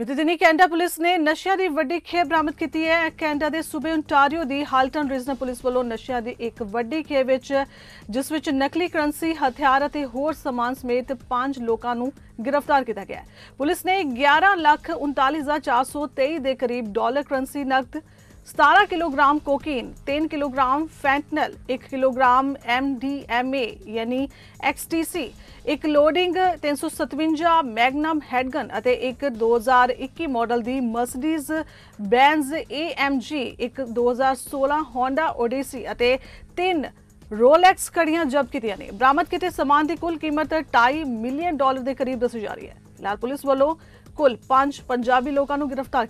ਬੀਤੇ ਦਿਨੀ Canada police ਨੇ ਨਸ਼ਿਆਂ ਦੀ ਵੱਡੀ ਖੇਪ ਬਰਾਮਦ ਕੀਤੀ ਹੈ ਕੈਨੇਡਾ ਦੇ ਸੂਬੇ ਓਨਟਾਰੀਓ ਦੀ ਹਾਲਟਨ ਰੀਜਨਲ ਪੁਲਿਸ ਵੱਲੋਂ ਨਸ਼ਿਆਂ ਦੀ ਇੱਕ ਵੱਡੀ ਖੇਪ ਵਿੱਚ ਜਿਸ ਵਿੱਚ ਨਕਲੀ ਕਰੰਸੀ ਹਥਿਆਰ ਅਤੇ ਹੋਰ ਸਮਾਨ ਸਮੇਤ 5 ਲੋਕਾਂ ਨੂੰ ਗ੍ਰਿਫਤਾਰ ਕੀਤਾ ਗਿਆ ਹੈ ਪੁਲਿਸ ਨੇ 11 ਲੱਖ 39423 ਦੇ ਕਰੀਬ ਡਾਲਰ ਕਰੰਸੀ ਨਕਦ 17 kilogram cocaine 3 kilogram fentanyl 1 kilogram MDMA ਯਾਨੀ ਐਕਸਟੀਸੀ ਇੱਕ ਲੋਡਿੰਗ 357 ਮੈਗਨਮ ਹੈਡਗਨ ਅਤੇ ਇੱਕ 2021 ਮਾਡਲ ਦੀ ਮਰਸੀਡੀਜ਼ ਬੈਂਜ਼ AMG ਇੱਕ 2016 Honda Odyssey ਅਤੇ ਤਿੰਨ ਰੋਲੈਕਸ ਕੜੀਆਂ ਜ਼ਬਤ ਕੀਤੀਆਂ ਨੇ ਬਰਾਮਦ ਕੀਤੇ ਸਮਾਨ ਦੀ ਕੁੱਲ ਕੀਮਤ 2.5 ਮਿਲੀਅਨ ਡਾਲਰ ਦੇ ਕਰੀਬ ਦੱਸੀ ਜਾ ਰਹੀ ਹੈ ਫਿਲਹਾਲ ਪੁਲਿਸ ਵੱਲੋਂ ਕੁੱਲ 5 ਪੰਜਾਬੀ ਲੋਕਾਂ ਨੂੰ ਗ੍ਰਿਫਤਾਰ